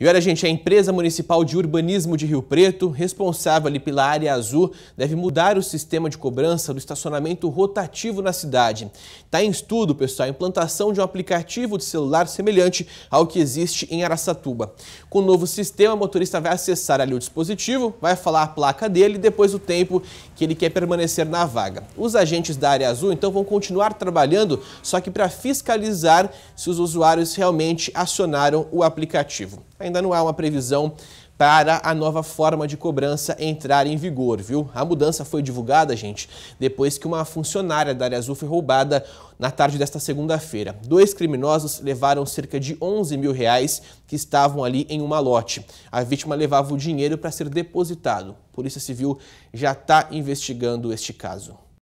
E olha, gente, a empresa municipal de urbanismo de Rio Preto, responsável ali pela área azul, deve mudar o sistema de cobrança do estacionamento rotativo na cidade. Está em estudo, pessoal, a implantação de um aplicativo de celular semelhante ao que existe em Araçatuba. Com o novo sistema, o motorista vai acessar ali o dispositivo, vai falar a placa dele e depois o tempo que ele quer permanecer na vaga. Os agentes da área azul, então, vão continuar trabalhando, só que para fiscalizar se os usuários realmente acionaram o aplicativo. A ainda não há uma previsão para a nova forma de cobrança entrar em vigor, viu? A mudança foi divulgada, gente, depois que uma funcionária da área azul foi roubada na tarde desta segunda-feira. Dois criminosos levaram cerca de 11 mil reais que estavam ali em um malote. A vítima levava o dinheiro para ser depositado. Polícia Civil já está investigando este caso.